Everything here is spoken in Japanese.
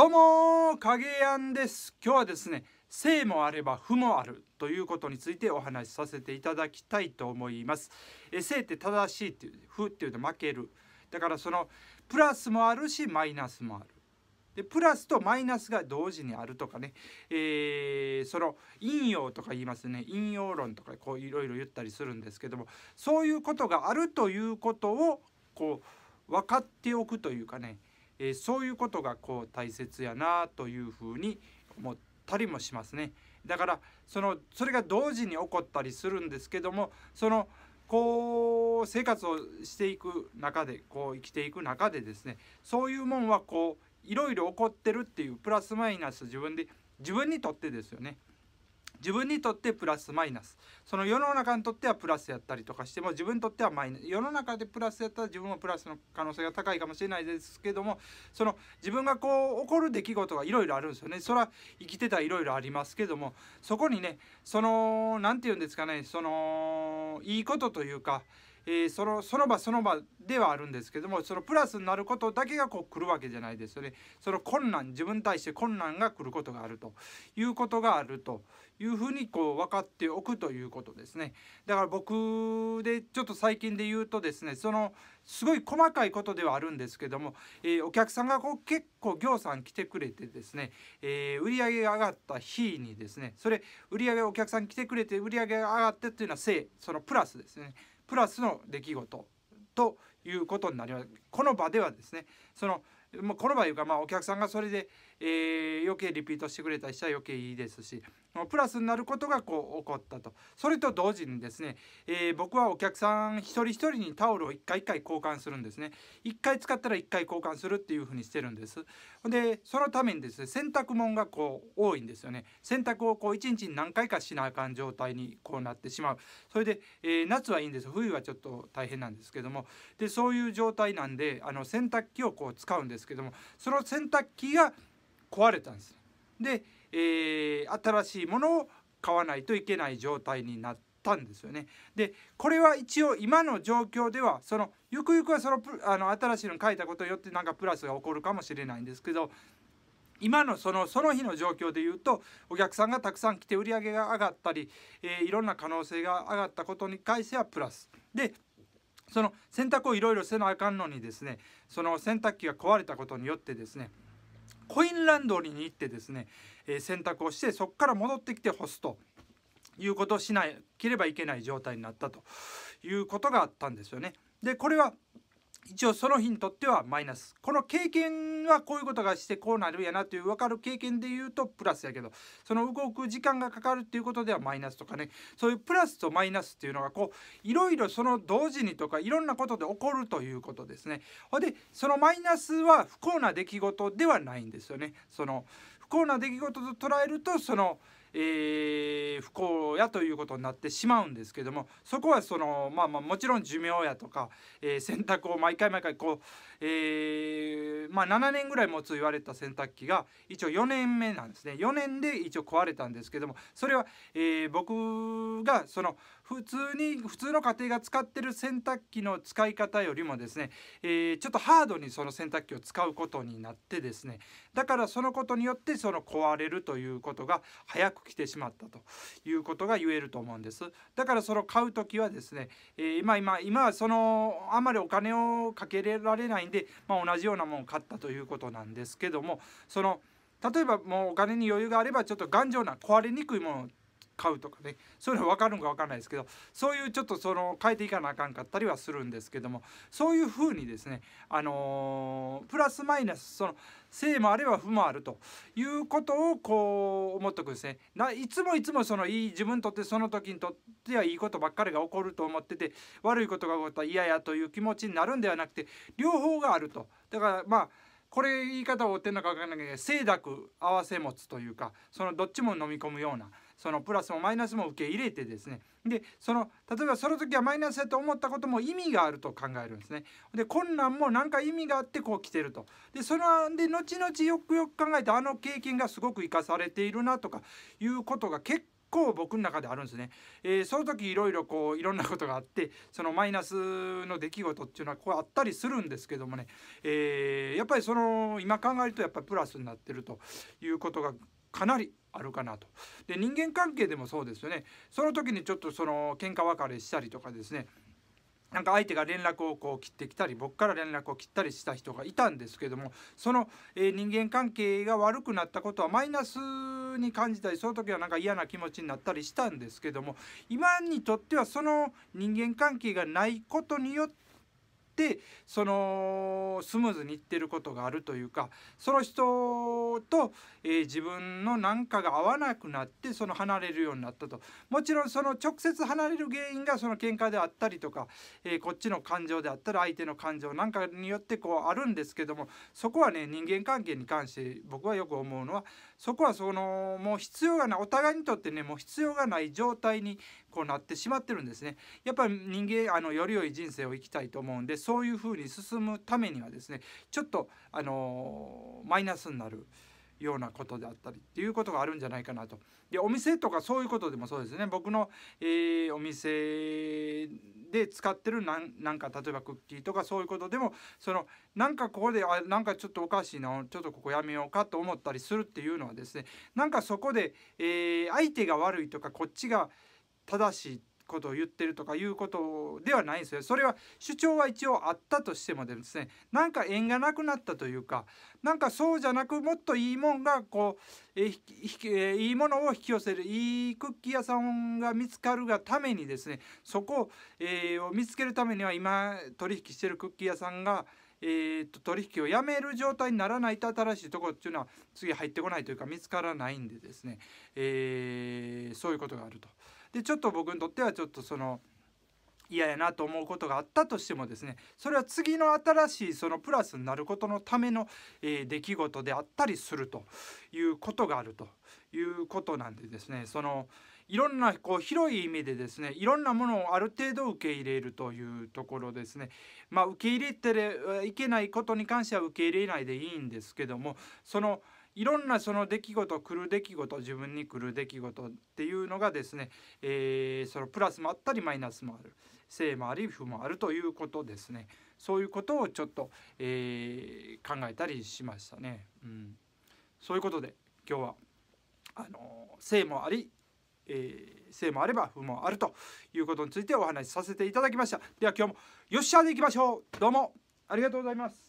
どうも影やんです今日はですね性もあれば負もあるということについてお話しさせていただきたいと思いますえ性って正しいっていう負っていうと負けるだからそのプラスもあるしマイナスもあるでプラスとマイナスが同時にあるとかね、えー、その陰陽とか言いますね陰陽論とかこういろいろ言ったりするんですけどもそういうことがあるということをこう分かっておくというかねえー、そういうことがこう大切やなというふうに思ったりもしますね。だからそのそれが同時に起こったりするんですけどもそのこう生活をしていく中でこう生きていく中でですねそういうもんはこういろいろ起こってるっていうプラスマイナス自分で自分にとってですよね自分にとってプラスマイナスその世の中にとってはプラスやったりとかしても自分にとってはマイナス世の中でプラスやったら自分もプラスの可能性が高いかもしれないですけどもその自分がこう起こる出来事がいろいろあるんですよねそれは生きてたらいろいろありますけどもそこにねその何て言うんですかねそのいいことというかえー、そのその場その場ではあるんですけどもそのプラスになることだけがこう来るわけじゃないですよねその困難自分に対して困難が来ることがあるということがあるというふうにこう分かっておくということですねだから僕でちょっと最近で言うとですねそのすごい細かいことではあるんですけども、えー、お客さんがこう結構業さん来てくれてですね、えー、売上が上がった日にですねそれ売上お客さん来てくれて売上が上がってっていうのは正そのプラスですねプラスの出来事ということになります。この場ではですねそのまあ、この場合が、まあ、お客さんがそれで、えー、余計リピートしてくれたりしたら余計いいですしプラスになることがこう起こったとそれと同時にですね、えー、僕はお客さん一人一人にタオルを一回一回交換するんですね一回使ったら一回交換するっていうふうにしてるんですでそのためにですね洗濯物がこう多いんですよね洗濯をこう一日に何回かしなあかん状態にこうなってしまうそれで、えー、夏はいいんです冬はちょっと大変なんですけどもでそういう状態なんであの洗濯機をこう使うんですですけどもその洗濯機が壊れたんです。で、えー、新しいものを買わないといけない状態になったんですよね。でこれは一応今の状況ではそのゆくゆくはそのあの新しいの書いたことによってなんかプラスが起こるかもしれないんですけど今のそのその日の状況でいうとお客さんがたくさん来て売り上げが上がったり、えー、いろんな可能性が上がったことに関してはプラスでその洗濯をいろいろせなあかんのにですねその洗濯機が壊れたことによってですねコインランドリーに行ってですね、えー、洗濯をしてそこから戻ってきて干すということをしなければいけない状態になったということがあったんですよね。でこれは一応その日にとってはマイナスこの経験はこういうことがしてこうなるやなという分かる経験で言うとプラスやけどその動く時間がかかるっていうことではマイナスとかねそういうプラスとマイナスっていうのがこういろいろその同時にとかいろんなことで起こるということですね。ほでそのマイナスは不幸な出来事ではないんですよね。その不幸な出来事と捉えるとそのえー、不幸やということになってしまうんですけどもそこはその、まあ、まあもちろん寿命やとか、えー、洗濯を毎回毎回こう、えーまあ、7年ぐらい持つ言われた洗濯機が一応4年目なんですね4年で一応壊れたんですけどもそれは、えー、僕がその普通に普通の家庭が使ってる洗濯機の使い方よりもですね、えー、ちょっとハードにその洗濯機を使うことになってですねだからそのことによってその壊れるということが早く来てしまったということが言えると思うんですだからその買う時はですね、えー、今今今はそのあまりお金をかけられないんで、まあ、同じようなものを買ったということなんですけどもその例えばもうお金に余裕があればちょっと頑丈な壊れにくいものを買うとかねそういうの分かるのか分かんないですけどそういうちょっとその変えていかなあかんかったりはするんですけどもそういうふうにですねあのー、プラスマイナスその性もあれば負もあるということをこう思っておくんですねないつもいつもそのいい自分にとってその時にとってはいいことばっかりが起こると思ってて悪いことが起こったら嫌やという気持ちになるんではなくて両方があるとだからまあこれ言い方を追ってるのか分からないけど清濁合わせ持つというかそのどっちも飲み込むような。そのプラスもマイナスも受け入れてですねでその例えばその時はマイナスだと思ったことも意味があると考えるんですねで困難も何か意味があってこう来てるとでそので後々よくよく考えてあの経験がすごく生かされているなとかいうことが結構構僕の中であるんですね。えー、その時いろいろこういろんなことがあってそのマイナスの出来事っていうのはこうあったりするんですけどもね、えー、やっぱりその今考えるとやっぱりプラスになってるということがかなりあるかなと。で人間関係でもそうですよねその時にちょっとその喧嘩別れしたりとかですねなんか相手が連絡をこう切ってきたり僕から連絡を切ったりした人がいたんですけどもその、え人間関係が悪くなったことはマイナスに感じたりその時はなんか嫌な気持ちになったりしたんですけども今にとってはその人間関係がないことによってってそのスムーズにいってることがあるというかその人と、えー、自分の何かが合わなくなってその離れるようになったともちろんその直接離れる原因がその喧嘩であったりとか、えー、こっちの感情であったり相手の感情なんかによってこうあるんですけどもそこはね人間関係に関して僕はよく思うのはそこはそのもう必要がないお互いにとってねもう必要がない状態にこうなってしまってるんですねやっぱり人間あのより良い人生を生きたいと思うんでそういうふうに進むためにはですねちょっとあのマイナスになる。ようなことであったりっていうことがあるんじゃないかなとでお店とかそういうことでもそうですね僕の、えー、お店で使ってるなんか例えばクッキーとかそういうことでもそのなんかここであなんかちょっとおかしいなちょっとここやめようかと思ったりするっていうのはですねなんかそこで、えー、相手が悪いとかこっちが正しいことを言ってるとかいうことではないんですよ。それは主張は一応あったとしてもですねなんか縁がなくなったというかなんかそうじゃなくもっといいもんがこうええいいものを引き寄せるいいクッキー屋さんが見つかるがためにですねそこを,、えー、を見つけるためには今取引してるクッキー屋さんがえーと、取引をやめる状態にならないと新しいとこっていうのは次入ってこないというか見つからないんでですね、えー、そういうことがあると。でちょっと僕にとってはちょっとその嫌やなと思うことがあったとしてもですねそれは次の新しいそのプラスになることのための、えー、出来事であったりするということがあるということなんでですねその、いろんなこう広い意味でですねいろんなものをある程度受け入れるというところですね、まあ、受け入れてはいけないことに関しては受け入れないでいいんですけどもそのいろんなその出来事来る出来事自分に来る出来事っていうのがですね、えー、そのプラスもあったりマイナスもある性もあり負もあるということですねそういうことをちょっと、えー、考えたりしましたね。うん、そういうことで今日はあの正もありえー、性もあれば不もあるということについてお話しさせていただきましたでは今日もよっしゃでいきましょうどうもありがとうございます